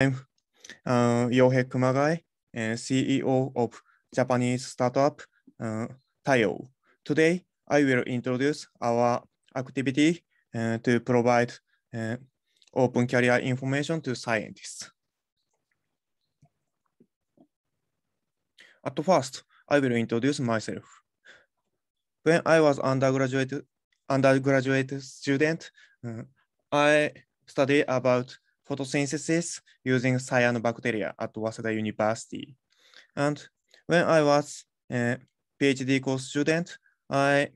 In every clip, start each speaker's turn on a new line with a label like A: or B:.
A: I'm uh, Yohei Kumagai, uh, CEO of Japanese startup uh, Tayo. Today, I will introduce our activity uh, to provide uh, open career information to scientists. At first, I will introduce myself. When I was undergraduate, undergraduate student, uh, I studied about photosynthesis using cyanobacteria at Waseda University. And when I was a PhD course student, I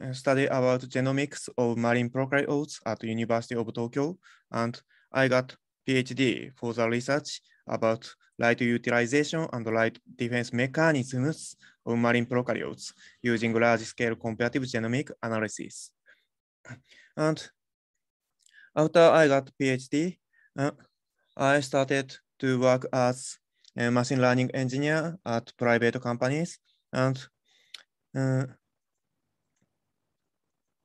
A: uh, studied about genomics of marine prokaryotes at University of Tokyo, and I got PhD for the research about light utilization and light defense mechanisms of marine prokaryotes using large-scale comparative genomic analysis. And after I got PhD, uh, I started to work as a machine learning engineer at private companies. And uh,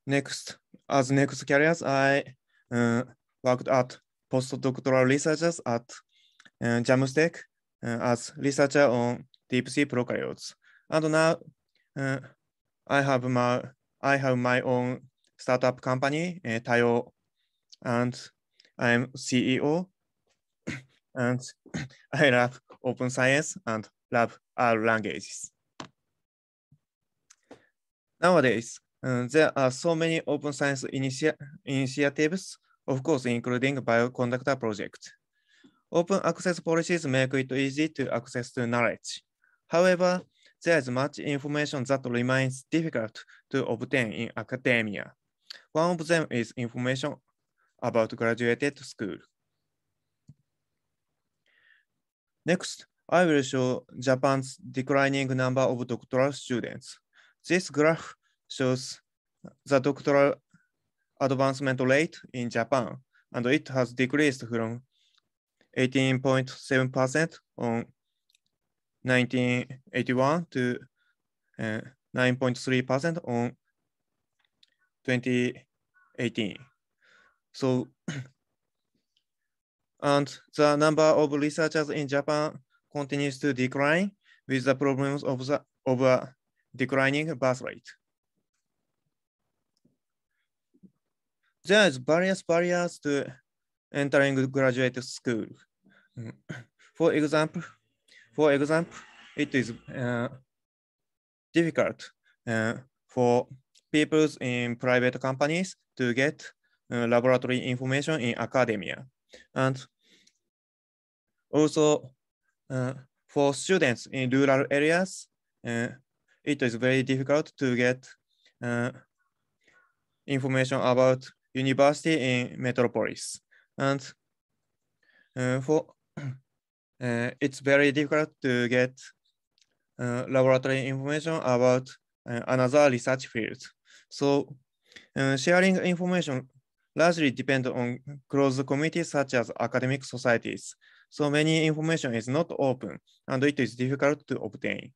A: next, as next careers, I uh, worked at postdoctoral researchers at uh, Jamstack uh, as researcher on deep sea prokaryotes. And now uh, I have my I have my own startup company, uh, Tayo and I'm CEO and I love open science and love all languages. Nowadays, uh, there are so many open science initia initiatives, of course, including Bioconductor project. Open access policies make it easy to access to knowledge. However, there is much information that remains difficult to obtain in academia. One of them is information about graduated school. Next, I will show Japan's declining number of doctoral students. This graph shows the doctoral advancement rate in Japan, and it has decreased from 18.7% on 1981 to 9.3% uh, on 2018. So, and the number of researchers in Japan continues to decline with the problems of the of a declining birth rate. There is various barriers to entering graduate school. For example, for example, it is uh, difficult uh, for people in private companies to get laboratory information in academia. And also uh, for students in rural areas, uh, it is very difficult to get uh, information about university in metropolis. And uh, for uh, it's very difficult to get laboratory information about another research field. So sharing information largely depend on closed communities such as academic societies. So many information is not open and it is difficult to obtain.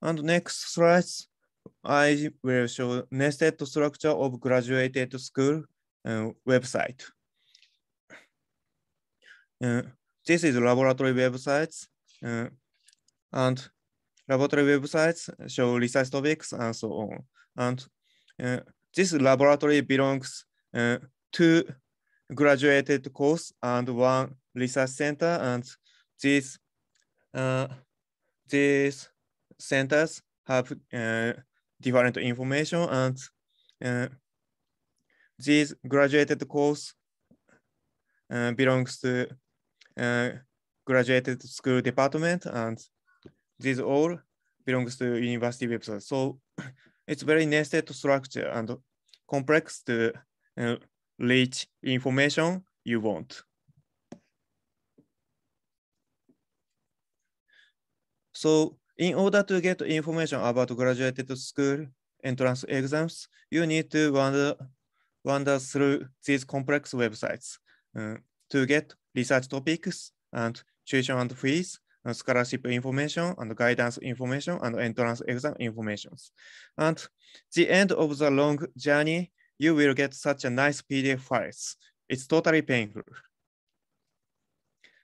A: And next slides, I will show nested structure of graduated school uh, website. Uh, this is laboratory websites uh, and laboratory websites show research topics and so on. And uh, this laboratory belongs uh, to graduated course and one research center, and these uh, these centers have uh, different information, and uh, these graduated course uh, belongs to uh, graduated school department, and these all belongs to university website. So it's very nested structure, and complex to uh, reach information you want. So in order to get information about graduated school entrance exams, you need to wander, wander through these complex websites uh, to get research topics and tuition and fees scholarship information and guidance information and entrance exam informations. And the end of the long journey, you will get such a nice PDF files. It's totally painful.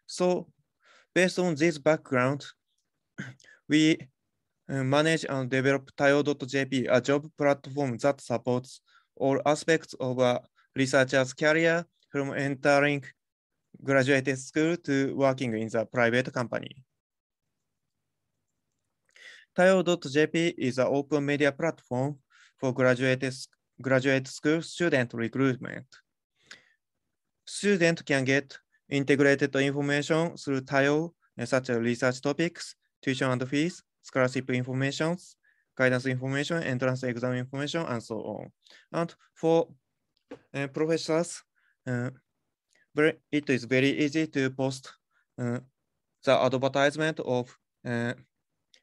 A: So based on this background, we uh, manage and develop Tayo.jp, a job platform that supports all aspects of a researcher's career from entering graduate school to working in the private company. Tayo.jp is an open media platform for graduate, graduate school student recruitment. Students can get integrated information through Tayo, such as research topics, tuition and fees, scholarship information, guidance information, entrance exam information, and so on. And for uh, professors, uh, it is very easy to post uh, the advertisement of uh,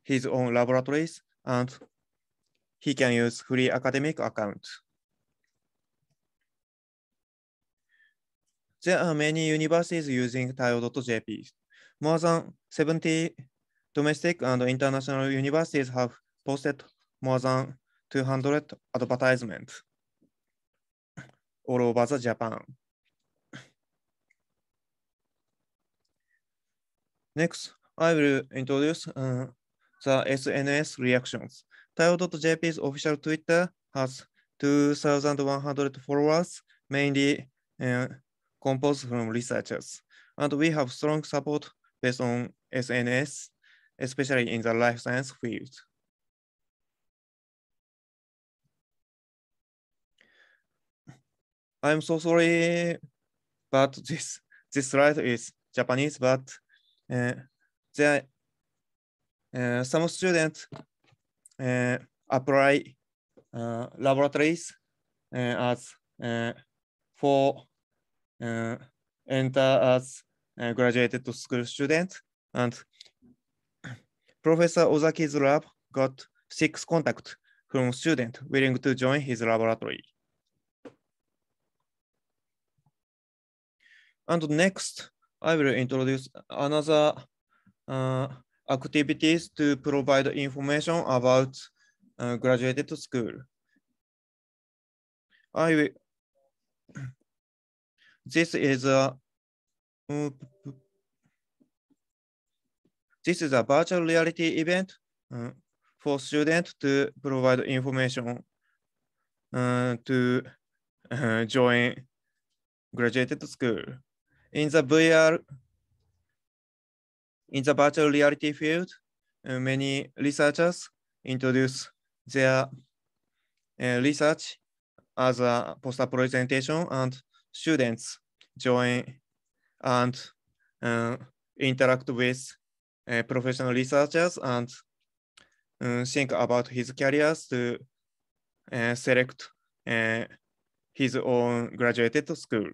A: his own laboratories and he can use free academic account. There are many universities using Tayo.jp. More than 70 domestic and international universities have posted more than 200 advertisements all over the Japan. Next, I will introduce uh, the SNS reactions. Tao.jp's official Twitter has 2,100 followers, mainly uh, composed from researchers. And we have strong support based on SNS, especially in the life science field. I'm so sorry, but this, this slide is Japanese, but there, some students apply laboratories as for enter as graduated school students and Professor Ozaki's lab got six contacts from students willing to join his laboratory. And next, I will introduce another uh, activities to provide information about uh, graduated school. I will, this is a mm, this is a virtual reality event uh, for students to provide information uh, to uh, join graduated school in the VR, in the virtual reality field, uh, many researchers introduce their uh, research as a poster presentation and students join and uh, interact with uh, professional researchers and uh, think about his careers to uh, select his own graduated school.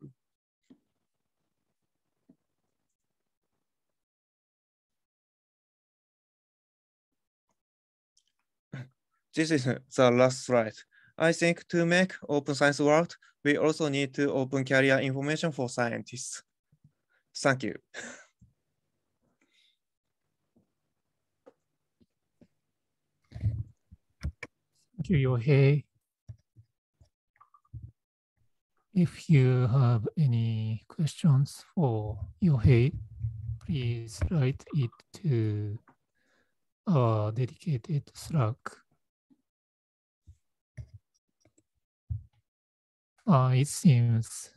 A: This is the last slide. I think to make open science world, we also need to open career information for scientists. Thank you. Thank you, Yohei.
B: If you have any questions for Yohei, please write it to our dedicated Slack Uh, it seems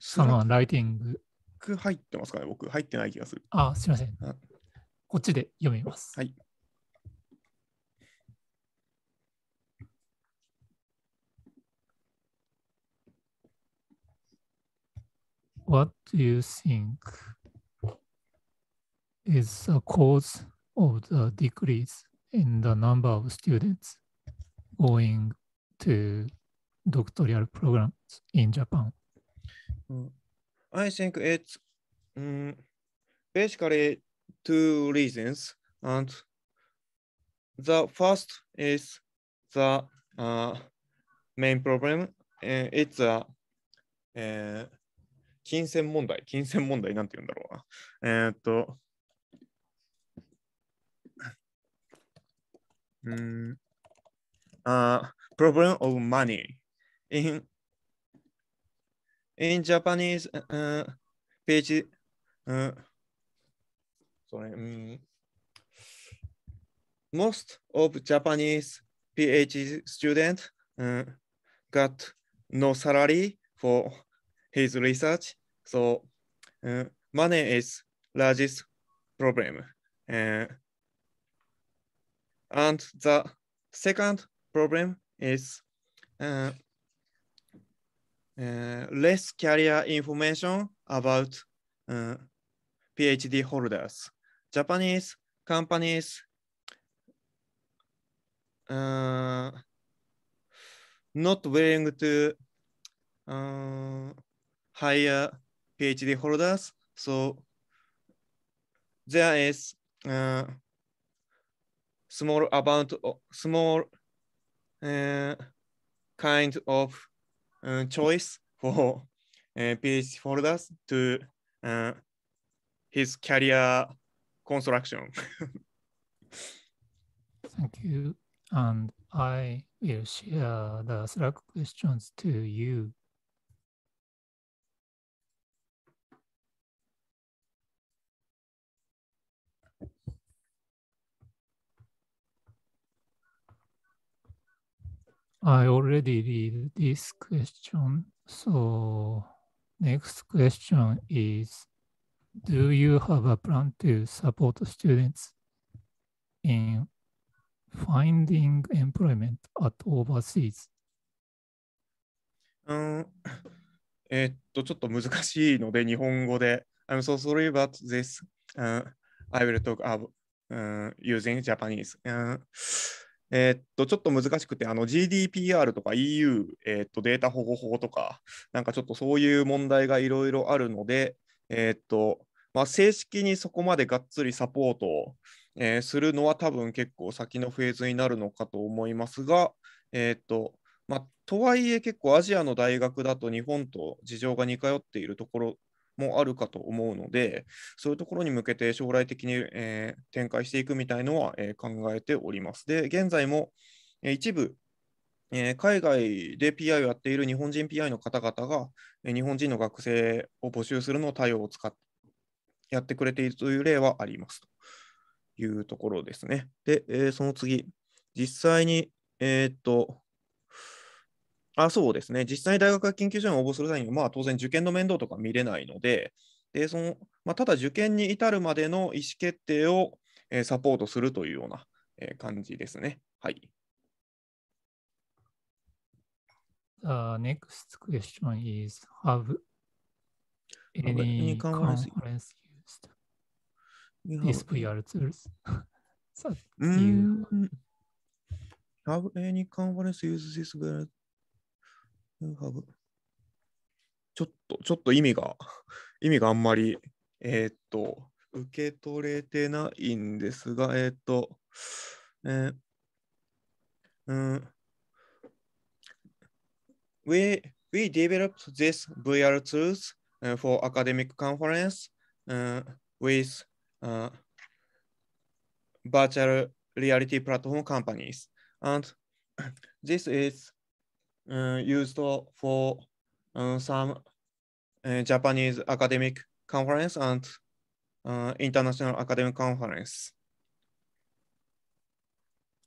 A: someone writing. 入ってますかね僕、入ってない気がする。あ、すみません。
B: こっちで読みます。はい。What do you think is the cause of the decrease in the number of students going to doctoral programs in Japan.
A: I think it's um, basically two reasons. And the first is the uh, main problem. Uh, it's a uh, 金銭問題、金銭問題なんて言うんだろうな。えー、っと、うん、あ problem of money. In, in Japanese, uh, uh page, uh, sorry, um, most of Japanese PhD students uh, got no salary for his research. So uh, money is largest problem. Uh, and the second problem is uh, eh, uh, eh, less carrier information about uh, eh, PhD holders. Japanese companies uh, not willing to hire PhD holders, so there is small amount, of, small uh, kind of uh, choice for uh, PhD holders to uh, his career construction.
B: Thank you. And I will share the Slack questions to you. I already read this question. So, next question is Do you have a plan to support students in finding employment at overseas?
A: うんえっと、ちょっと難しいので、日本語で。I'm so sorry about this.、Uh, I will talk about、uh, using Japanese.、Uh, えー、っと、ちょっと難しくて、あの GDPR とか EU、えー、っと、データ保護法とか、なんかちょっとそういう問題がいろいろあるので、えー、っと、まあ、正式にそこまでがっつりサポートを、えー、するのは多分結構先のフェーズになるのかと思いますが、えー、っと、まあ、とはいえ結構アジアの大学だと日本と事情が似通っているところもあるかと思うので、そういうところに向けて将来的に、えー、展開していくみたいのは、えー、考えております。で、現在も、えー、一部、えー、海外で PI をやっている日本人 PI の方々が、えー、日本人の学生を募集するのを対応を使ってやってくれているという例はありますというところですね。で、えー、その次、実際に、えー、っと、あそうですね、実際に大学が研究所に応募する際には、まあ、当然受験の面倒とか見れないので、でそのまあ、ただ受験に至るまでの意思決定を、えー、サポートするというような、えー、感じですね。はい。
B: Uh, next question is Have any conference used t h i s VR tools? t h
A: a you... Have any conference used this VR tools? ちょっと、ちょっと意味が、意味があんまり、えー、っと、受け取れてないんですが、えー、っと、えー、うん、We, we developed this VR tools for academic conference uh, with uh, virtual reality platform companies. And this is um, used for um, some uh, Japanese academic conference and uh, international academic conference.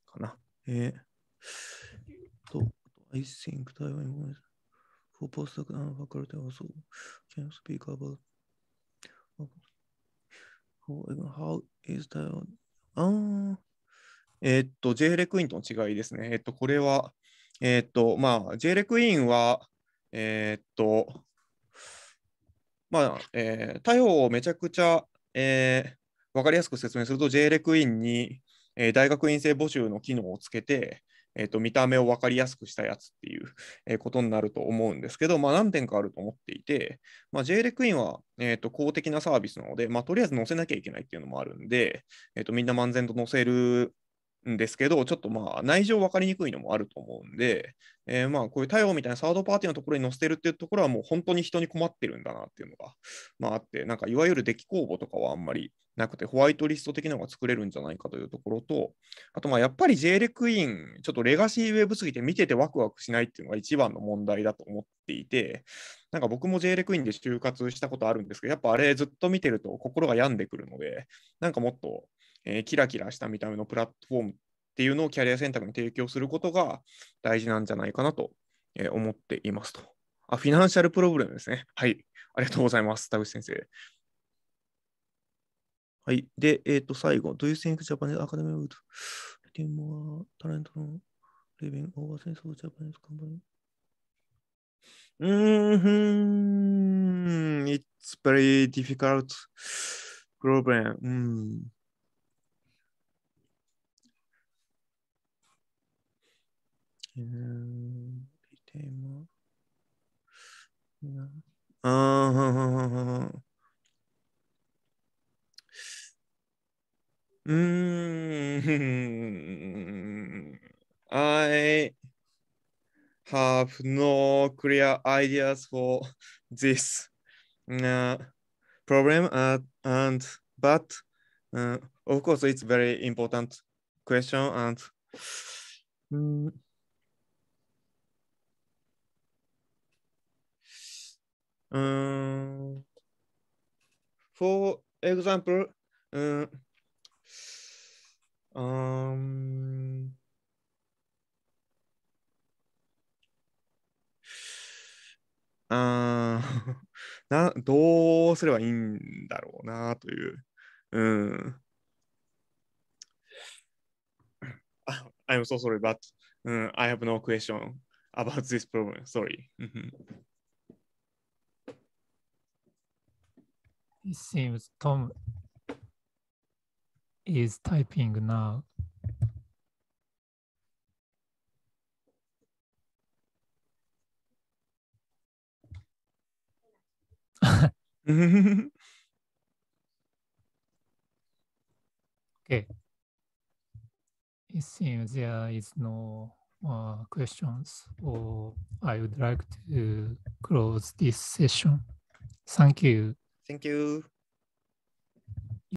A: かな。えー、と、I think Taiwan was for postdoc and faculty also can speak about how is Taiwan? えっと、JLEC インとの違いですね。えっと、これは、えー、っと、まあ、j r e イーンは、えー、っと、まあ、えー、対応をめちゃくちゃ、えー、分かりやすく説明すると、j r e イーンに、えー、大学院生募集の機能をつけて、えーと、見た目を分かりやすくしたやつっていう、えことになると思うんですけど、まあ、何点かあると思っていて、まあ、JREC インは、えーと、公的なサービスなので、まあ、とりあえず載せなきゃいけないっていうのもあるんで、えーとみんな漫然と載せるんですけど、ちょっとまあ内情分かりにくいのもあると思うんで、えー、まあこういう対応みたいなサードパーティーのところに載せてるっていうところはもう本当に人に困ってるんだなっていうのが、まあ、あって、なんかいわゆる出来公募とかはあんまりなくて、ホワイトリスト的なのが作れるんじゃないかというところと、あとまあやっぱり J レクイン、ちょっとレガシーウェブすぎて見ててワクワクしないっていうのが一番の問題だと思っていて、なんか僕も J レクインで就活したことあるんですけど、やっぱあれずっと見てると心が病んでくるので、なんかもっとえー、キラキラした見た目のプラットフォームっていうのをキャリア選択に提供することが大事なんじゃないかなと思っていますと。あ、フィナンシャルプロブレムですね。はい。ありがとうございます、田口先生。はい。で、えっ、ー、と、最後、Do you think Japanese Academy would r e t more talent from living overseas o f Japanese company? うーん、It's very difficult problem. うん I have no clear ideas for this uh, problem uh, and but uh, of course it's very important question and um, Um, for example, um, um, u などうすればいいんだろうなという。うん。I'm so sorry, but、um, I have no question about this problem. Sorry.
B: It seems Tom is typing now. okay. It seems there is no more questions, or I would like to close this session. Thank you.
A: Thank you.